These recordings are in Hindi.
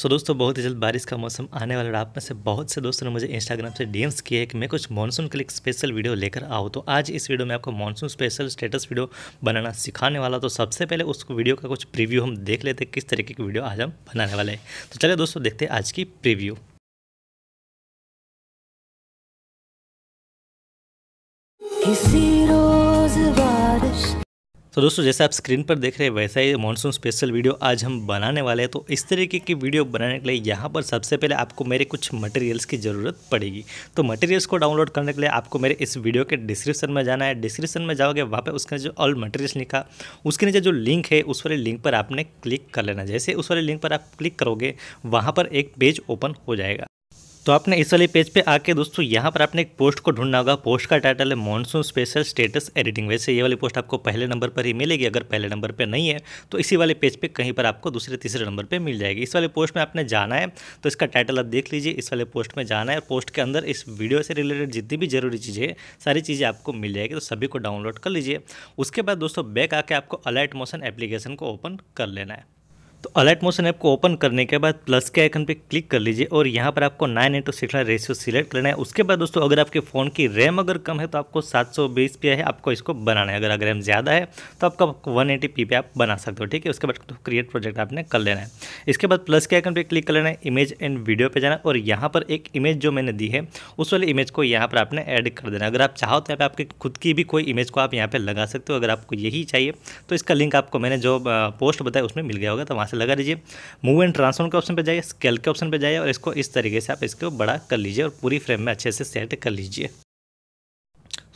सो दोस्तों बहुत ही जल्द बारिश का मौसम आने वाला है आप में से बहुत से दोस्तों ने मुझे इंस्टाग्राम से डीएम्स किए हैं कि मैं कुछ मॉनसून के लिए स्पेशल वीडियो लेकर आओ तो आज इस वीडियो में आपको मॉनसून स्पेशल स्टेटस वीडियो बनाना सिखाने वाला तो सबसे पहले उस वीडियो का कुछ प्रीव्यू हम देख लेते किस तरीके की वीडियो आज हम बनाने वाले हैं तो चलिए दोस्तों देखते हैं आज की प्रीव्यू किसी रोज तो दोस्तों जैसे आप स्क्रीन पर देख रहे हैं वैसा ही मानसून स्पेशल वीडियो आज हम बनाने वाले हैं तो इस तरीके की वीडियो बनाने के लिए यहाँ पर सबसे पहले आपको मेरे कुछ मटेरियल्स की ज़रूरत पड़ेगी तो मटेरियल्स को डाउनलोड करने के लिए आपको मेरे इस वीडियो के डिस्क्रिप्शन में जाना है डिस्क्रिप्शन में जाओगे वहाँ पर उसके जो ऑल मटेरियल्स लिखा उसके नीचे जो लिंक है उस वाले लिंक पर आपने क्लिक कर लेना जैसे उस वाले लिंक पर आप क्लिक करोगे वहाँ पर एक पेज ओपन हो जाएगा तो आपने इस वाले पेज पे आके दोस्तों यहाँ पर आपने एक पोस्ट को ढूंढना होगा पोस्ट का टाइटल है मॉनसून स्पेशल स्टेटस एडिटिंग वैसे ये वाली पोस्ट आपको पहले नंबर पर ही मिलेगी अगर पहले नंबर पर नहीं है तो इसी वाले पेज पे कहीं पर आपको दूसरे तीसरे नंबर पर मिल जाएगी इस वाले पोस्ट में आपने जाना है तो इसका टाइटल आप देख लीजिए इस वाले पोस्ट में जाना है पोस्ट के अंदर इस वीडियो से रिलेटेड जितनी भी जरूरी चीज़ें सारी चीज़ें आपको मिल जाएगी तो सभी को डाउनलोड कर लीजिए उसके बाद दोस्तों बैक आके आपको अलाइट मोशन एप्लीकेशन को ओपन कर लेना है तो अलर्ट मोशन ऐप को ओपन करने के बाद प्लस के आइकन पे क्लिक कर लीजिए और यहाँ पर आपको nine eight six ratio select करना है उसके बाद दोस्तों अगर आपके फ़ोन की रैम अगर कम है तो आपको सात सौ बीस पे है आपको इसको बनाना है अगर अगर रैम ज़्यादा है तो आपको आपको वन एटी पी पे आप बना सकते हो ठीक है उसके बाद तो क्रिएट प्रोजेक्ट आपने कर लेना है इसके बाद प्लस के आइकन पर क्लिक कर लेना है इमेज एंड वीडियो पर जाना और यहाँ पर एक इमेज जो मैंने दी है उस वाली इमेज को यहाँ पर आपने ऐड कर देना अगर आप चाहो तो यहाँ पर आपकी खुद की भी कोई इमेज को आप यहाँ पर लगा सकते हो अगर आपको यही चाहिए तो इसका लिंक आपको मैंने जो पोस्ट बताया उसमें मिल गया होगा तो वहाँ से लगा दीजिए मूव एंड ट्रांसफॉर्म के ऑप्शन पर जाइए स्केल के ऑप्शन पर जाइए और इसको इस तरीके से आप इसको बड़ा कर लीजिए और पूरी फ्रेम में अच्छे से सेट कर लीजिए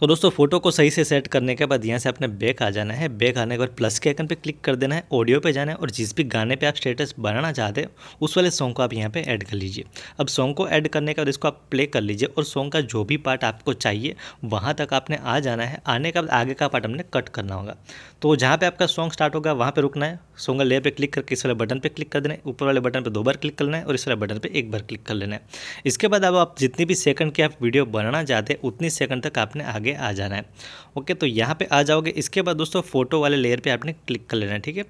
तो दोस्तों फोटो को सही से सेट करने के बाद यहाँ से आपने बैक आ जाना है बैक आने के बाद प्लस के आइकन पे क्लिक कर देना है ऑडियो पे जाना है और जिस भी गाने पे आप स्टेटस बनाना चाहते हैं उस वाले सॉन्ग को आप यहाँ पे ऐड कर लीजिए अब सॉन्ग को ऐड करने के बाद इसको आप प्ले कर लीजिए और सॉन्ग का जो भी पार्ट आपको चाहिए वहाँ तक आपने आ जाना है आने के बाद आगे का पार्ट हमने कट करना होगा तो जहाँ पर आपका सॉन्ग स्टार्ट होगा वहाँ पर रुकना है सॉन्ग लेयर पर क्लिक करके इस वाले बटन पर क्लिक कर देना है ऊपर वाले बटन पर दो बार क्लिक करना है और इस वाले बटन पर एक बार क्लिक कर लेना है इसके बाद अब आप जितनी भी सेकंड की आप वीडियो बनाना चाहते हैं उतनी सेकंड तक आपने आगे आगे आ जाना है ओके तो यहाँ पे आ जाओगे इसके बाद दोस्तों फोटो वाले लेयर पे आपने क्लिक कर लेना है ठीक है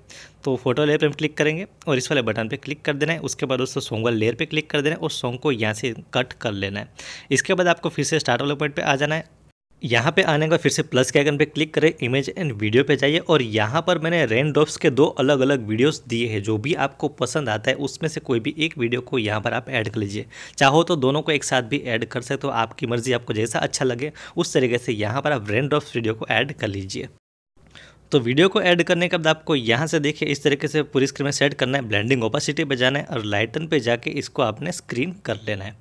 तो फोटो लेयर पे हम क्लिक करेंगे और इस वाले बटन पे क्लिक कर देना है उसके बाद दोस्तों सॉन्ग वाले लेयर पे क्लिक कर देना है और सॉन्ग को यहाँ से कट कर लेना है इसके बाद आपको फिर से स्टार्ट वाले पॉइंट पर आ जाना है यहाँ पे आने का फिर से प्लस के आइकन पे क्लिक करें इमेज एंड वीडियो पे जाइए और यहाँ पर मैंने रेन ड्रॉप्स के दो अलग अलग वीडियोस दिए हैं जो भी आपको पसंद आता है उसमें से कोई भी एक वीडियो को यहाँ पर आप ऐड कर लीजिए चाहो तो दोनों को एक साथ भी ऐड कर सकते हो आपकी मर्ज़ी आपको जैसा अच्छा लगे उस तरीके से यहाँ पर आप रेन ड्रॉप्स वीडियो को ऐड कर लीजिए तो वीडियो को ऐड करने के बाद आपको यहाँ से देखिए इस तरीके से पूरी स्क्रीन में सेट करना है ब्लेंडिंग ओपासिटी पे जाना है और लाइटन पे जाके इसको आपने स्क्रीन कर लेना है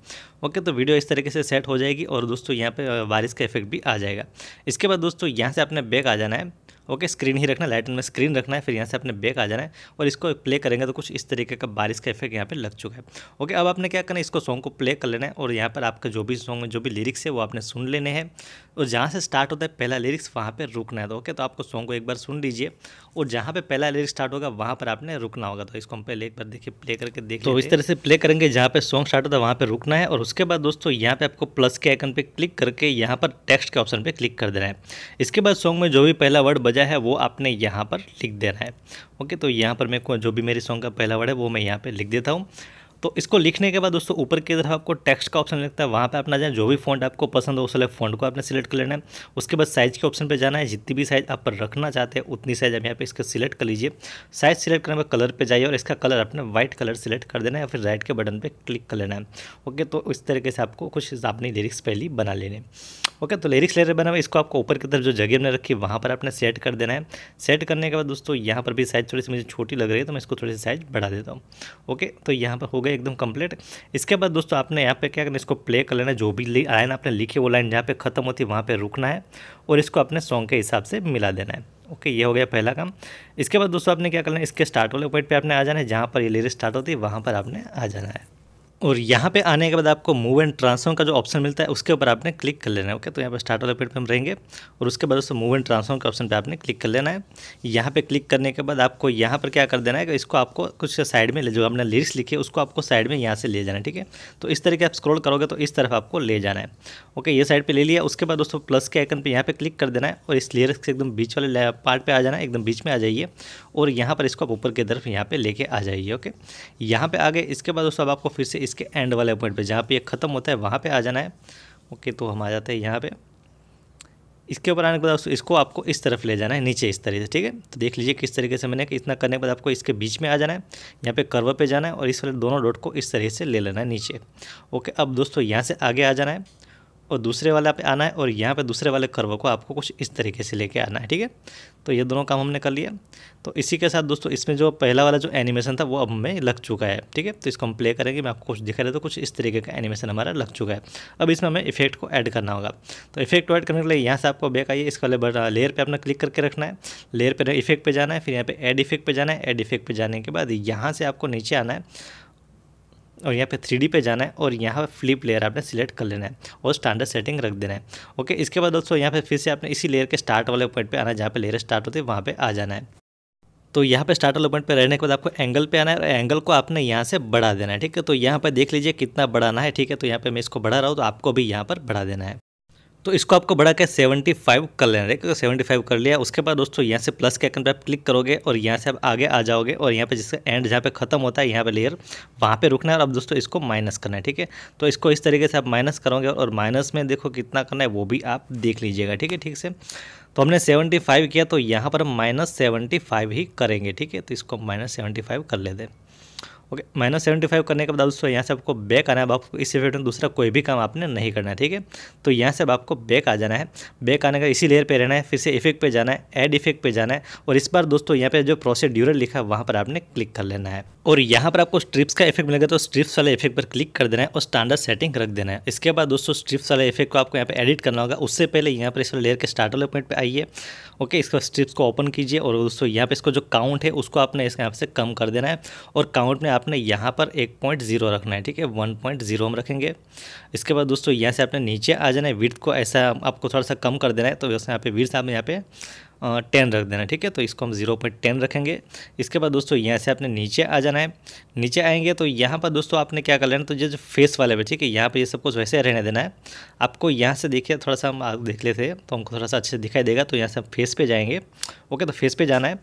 ओके तो वीडियो इस तरीके से सेट हो जाएगी और दोस्तों यहाँ पे बारिश का इफेक्ट भी आ जाएगा इसके बाद दोस्तों यहाँ से आपने बैग आ जाना है ओके स्क्रीन ही रखना लाइटन में स्क्रीन रखना है फिर यहाँ से अपने बैक आ जाना है और इसको प्ले करेंगे तो कुछ इस तरीके का बारिश का इफेक्ट यहाँ पर लग चुका है ओके अब आपने क्या करना है इसको सॉन्ग को प्ले कर लेना है और यहाँ पर आपका जो भी सॉन्ग जो भी लिरिक्स है वो आपने सुन लेने हैं और जहाँ से स्टार्ट होता है पहला लिरिक्स वहाँ पर रुकना है तो ओके तो आपको सॉन्ग को एक बार सुन लीजिए और जहाँ पर पहला लिरिक्स स्टार्ट होगा वहाँ पर आपने रुकना होगा तो इसको हम पहले एक बार देखिए प्ले करके देख तो इस तरह से प्ले करेंगे जहाँ पर सॉन्ग स्टार्ट होता है वहाँ पर रुकना है और उसके बाद दोस्तों यहाँ पर आपको प्लस के आइकन पर क्लिक करके यहाँ पर टेक्स्ट के ऑप्शन पर क्लिक कर देना है इसके बाद सॉन्ग में जो भी पहला वर्ड वजह है वो आपने यहाँ पर लिख देना है ओके तो यहाँ पर मेरे को जो भी मेरी सॉन्ग का पहला वर्ड है वो मैं यहाँ पर लिख देता हूँ तो इसको लिखने के बाद दोस्तों ऊपर की तरफ आपको टेक्स्ट का ऑप्शन लिखता है वहाँ पे अपना जाए जो भी फॉन्ट आपको पसंद हो उस वाले फॉन्ट को आपने सिलेक्ट कर लेना है उसके बाद साइज़ के ऑप्शन पे जाना है जितनी भी साइज़ आप पर रखना चाहते हैं उतनी साइज़ आप यहाँ पे इसको सिलेक्ट कर लीजिए साइज़ सिलेक्ट करने पर कलर पर जाइए और इसका कलर आपने व्हाइट कलर सिलेक्ट कर देना है या फिर राइट के बटन पर क्लिक कर लेना है ओके तो इस तरीके से आपको कुछ अपनी लिरिक्स पहली बना लेने ओके तो लिरिक्स लेयर बना हुआ इसको आपको ऊपर की तरफ जो जगह हमने रखी वहाँ पर आपने सेट कर देना है सेट करने के बाद दोस्तों यहाँ पर भी साइज़ थोड़ी सी मुझे छोटी लग रही है तो मैं इसको थोड़ी सी साइज़ बढ़ा देता हूँ ओके तो यहाँ पर हो गया एकदम कंप्लीट इसके बाद दोस्तों आपने यहाँ पर क्या करना इसको प्ले कर लेना जो भी लाइन आपने लिखी वो लाइन जहाँ पर ख़त्म होती है वहाँ पर रुकना है और इसको अपने सॉन्ग के हिसाब से मिला देना है ओके ये हो गया पहला काम इसके बाद दोस्तों आपने क्या करना है इसके स्टार्ट वाले पॉइंट पे आपने आ जाना है जहाँ पर ये लिरिक्स स्टार्ट होती है वहाँ पर आपने आ जाना है और यहाँ पे आने के बाद आपको मूव एंड ट्रांसफॉर्म का जो ऑप्शन मिलता है उसके ऊपर आपने क्लिक कर लेना है ओके तो यहाँ पे स्टार्ट वाले पेड पे हम रहेंगे और उसके बाद उसमें मूव एंड ट्रांसफॉर्म के ऑप्शन पे आपने क्लिक कर लेना है यहाँ पे क्लिक करने के बाद आपको यहाँ पर क्या कर देना है कि इसको आपको कुछ साइड में ले जो आपने लिरिक्स लिखी है उसको आपको साइड में यहाँ से ले जाना है ठीक है तो इस तरीके आप स्क्रोल करोगे तो इस तरफ आपको ले जाना है ओके ये साइड पर ले लिया उसके बाद दोस्तों प्लस के आइकन पर यहाँ पर क्लिक कर देना है और इस लिरिक्स के एकदम बीच वाले पार्ट पर आ जाना है एकदम बीच में आ जाइए और यहाँ पर इसको आप ऊपर की तरफ यहाँ पर लेके आ जाइए ओके यहाँ पर आ गए इसके बाद दोस्तों आपको फिर से इसके एंड वाले पॉइंट पे जहाँ पे ये ख़त्म होता है वहाँ पे आ जाना है ओके तो हम आ जाते हैं यहाँ पे इसके ऊपर आने के बाद इसको आपको इस तरफ ले जाना है नीचे इस तरीके से ठीक है तो देख लीजिए किस तरीके से मैंने कि इतना करने के बाद आपको इसके बीच में आ जाना है यहाँ पे कर्व पे जाना है और इस वाले दोनों डॉट को इस तरीके से ले लेना है नीचे ओके अब दोस्तों यहाँ से आगे आ जाना है और दूसरे वाला पे आना है और यहाँ पे दूसरे वाले कर्व को आपको कुछ इस तरीके से लेके आना है ठीक है तो ये दोनों काम हमने कर लिया तो इसी के साथ दोस्तों इसमें जो पहला वाला जो एनिमेशन था वो अब हमें लग चुका है ठीक है तो इसको हम प्ले करेंगे मैं आपको कुछ दिखा रहा तो कुछ इस तरीके का एनिमेशन हमारा लग चुका है अब इसमें हमें इफेक्ट को ऐड करना होगा तो इफेक्ट को ऐड करने के लिए यहाँ से आपको बैक आइए इसका लेयर पर अपना क्लिक करके रखना है लेयर पर इफेक्ट पर जाना है फिर यहाँ पर एड इफेक्ट पर जाना है एड इफेक्ट पर जाने के बाद यहाँ से आपको नीचे आना है और यहाँ पे थ्री पे जाना है और यहाँ पे फ्लिप लेयर आपने सिलेक्ट कर लेना है और स्टैंडर्ड सेटिंग रख देना है ओके इसके बाद दोस्तों यहाँ पे फिर से आपने इसी लेयर के स्टार्ट वाले पॉइंट पे आना है जहाँ पे लेयर स्टार्ट होती है वहाँ पे आ जाना है तो यहाँ पे स्टार्ट वाले पॉइंट पे रहने के बाद आपको एंगल पे आना है और एंगल को आपने यहाँ से बढ़ा देना है ठीक है तो यहाँ पर देख लीजिए कितना बढ़ाना है ठीक है तो यहाँ पर मैं इसको बढ़ा रहा हूँ तो आपको भी यहाँ पर बढ़ा देना है तो इसको आपको बढ़ा के फाइव कर लेना है क्योंकि तो फाइव कर लिया उसके बाद दोस्तों यहाँ से प्लस के आइकन पर आप क्लिक करोगे और यहाँ से आप आगे आ जाओगे और यहाँ पे जिसका एंड जहाँ पे ख़त्म होता है यहाँ पे लेयर वहाँ पे रुकना है और अब दोस्तों इसको माइनस करना है ठीक है तो इसको इस तरीके से आप माइनस करोगे और माइनस में देखो कितना करना है वो भी आप देख लीजिएगा ठीक है ठीक से तो हमने फाइव किया तो यहाँ पर हम माइनस सेवेंटी ही करेंगे ठीक है तो इसको माइनस सेवेंटी कर लेते हैं ओके माइनस सेवेंटी फाइव करने के बाद दोस्तों यहाँ से आपको बैक आना है आपको इस इफेक्ट में दूसरा कोई भी काम आपने नहीं करना है ठीक है तो यहाँ से अब आपको बैक आ जाना है बैक आने का इसी लेयर पे रहना है फिर से इफेक्ट पे जाना है एड इफेक्ट पे जाना है और इस बार दोस्तों यहाँ पे जो प्रोसीड्यूरल लिखा है वहाँ पर आपने क्लिक कर लेना है और यहाँ पर आपको स्ट्रिप्स का इफेक्ट मिलेगा तो स्ट्रिप्स वाले इफेक्ट पर क्लिक कर देना है और स्टैंडर्ड सेटिंग रख देना है इसके बाद दोस्तों स्ट्रिप्स वाले इफेक्ट को आपको यहाँ पे एडिट करना होगा उससे पहले यहाँ पर इस लेयर के स्टार्ट वाले पॉइंट पर आइए ओके इसके बाद स्ट्रिप्स को ओपन कीजिए और दोस्तों यहाँ पर इसको जो काउंट है उसको आपने इसके यहाँ से कम कर देना है और काउंट में आप आपने यहाँ पर एक पॉइंट ज़ीरो रखना है ठीक है वन पॉइंट ज़ीरो हम रखेंगे इसके बाद दोस्तों यहाँ से आपने नीचे आ जाना है विर्थ को ऐसा आपको थोड़ा सा कम कर देना है तो वैसे यहाँ पे विर्थ आपने यहाँ पे टेन रख देना ठीक है तो इसको हम जीरो पॉइंट टेन रखेंगे इसके बाद दोस्तों यहाँ से आपने नीचे आ जाना है नीचे आएंगे तो यहाँ पर दोस्तों आपने क्या कर लेना तो ये जो फेस वाले पर ठीक है यहाँ पर ये सब कुछ वैसे रहने देना है आपको यहाँ से देखिए थोड़ा सा हम देख लेते हैं तो हमको थोड़ा सा अच्छे से दिखाई देगा तो यहाँ से हम फेस पर जाएंगे ओके तो फेस पे जाना है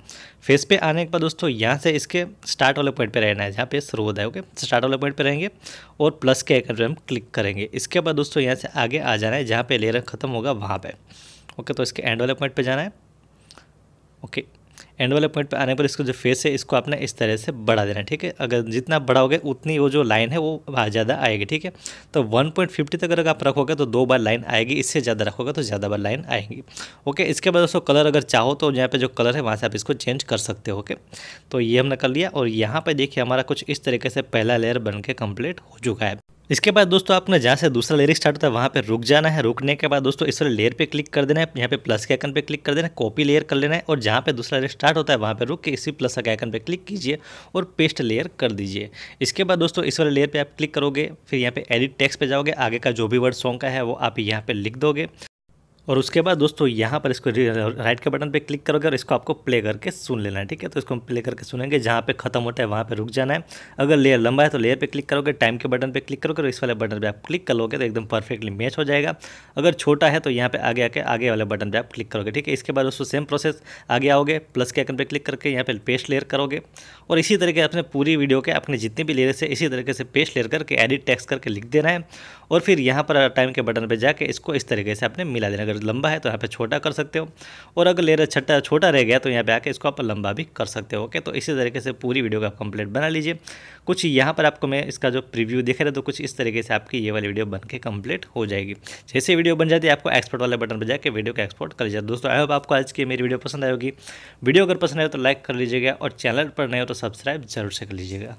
फेस पर आने के बाद दोस्तों यहाँ से इसके स्टार्ट वाले पॉइंट पर रहना है जहाँ पे शुरू होता है ओके स्टार्ट तो वाले पॉइंट पर रहेंगे और प्लस के आइकन पर हम क्लिक करेंगे इसके बाद दोस्तों यहाँ से आगे आ जाना है जहाँ पे लेयर खत्म होगा वहाँ पर ओके तो इसके एंड वाले पॉइंट पर जाना है ओके एंड वाले पॉइंट पे आने पर इसको जो फेस है इसको आपने इस तरह से बढ़ा देना है ठीक है अगर जितना बड़ा उतनी वो जो लाइन है वो ज़्यादा आएगी ठीक है तो 1.50 तक अगर आप रखोगे तो दो बार लाइन आएगी इससे ज़्यादा रखोगे तो ज़्यादा बार लाइन आएगी ओके इसके बाद दोस्तों कलर अगर चाहो तो यहाँ पर जो कलर है वहाँ से आप इसको चेंज कर सकते हो ओके तो ये हमने कर लिया और यहाँ पर देखिए हमारा कुछ इस तरीके से पहला लेयर बन के कम्प्लीट हो चुका है इसके बाद दोस्तों आपने जहाँ से दूसरा लेयर स्टार्ट होता है वहाँ पे रुक जाना है रुकने के बाद दोस्तों इस वाले लेयर पे क्लिक कर देना है यहाँ पे प्लस के आइकन पे क्लिक कर देना है कॉपी लेयर कर लेना है और जहाँ पे दूसरा लेयर स्टार्ट होता है वहाँ पे रुक के इसी प्लस के आइकन पे क्लिक कीजिए और पेस्ट लेयर कर दीजिए इसके बाद दोस्तों इस वाले लेयर पर आप क्लिक करोगे फिर यहाँ पर एडिट टेक्स पर जाओगे आगे का जो भी वर्ड सॉन्ग का है वो आप यहाँ पर लिख दोगे और उसके बाद दोस्तों यहाँ पर इसको राइट के बटन पे क्लिक करोगे और इसको आपको प्ले करके सुन लेना है ठीक है तो इसको हम प्ले करके सुनेंगे जहाँ पे खत्म होता है वहाँ पे रुक जाना है अगर लेयर लंबा है तो लेयर पे क्लिक करोगे टाइम के बटन पे क्लिक करोगे और इस वाले बटन पे आप क्लिक कर लोगे तो एकदम परफेक्टली मैच हो जाएगा अगर छोटा है तो यहाँ पर आगे आके आगे वाले बटन पर आप क्लिक करोगे ठीक है इसके बाद दोस्तों सेम प्रोसेस आगे आओगे प्लस के आइकन पर क्लिक करके यहाँ पर पेस्ट लेयर करोगे और इसी तरीके अपने पूरी वीडियो के अपने जितने भी लेयर से इसी तरीके से पेस्ट लेयर करके एडिट टैक्स करके लिख देना है और फिर यहाँ पर टाइम के बटन पर जाके इसको इस तरीके से आपने मिला देना लंबा है तो यहाँ पे छोटा कर सकते हो और अगर लेयर छट्टा छोटा रह गया तो यहाँ पे आके इसको आप लंबा भी कर सकते हो ओके तो इसी तरीके से पूरी वीडियो को आप कंप्लीट बना लीजिए कुछ यहाँ पर आपको मैं इसका जो प्रिव्यू देख रहे तो कुछ इस तरीके से आपकी ये वाली वीडियो बन के कम्प्लीट हो जाएगी जैसे वीडियो बन जाती है आपको एक्सपोर्ट वाले बटन पर जाकर वीडियो को एक्सपोर्ट कर लीजिए दोस्तों आई होप आपको आज की मेरी वीडियो पसंद आएगी वीडियो अगर पसंद आए तो लाइक कर लीजिएगा और चैनल पर नहीं हो तो सब्सक्राइब जरूर से कर लीजिएगा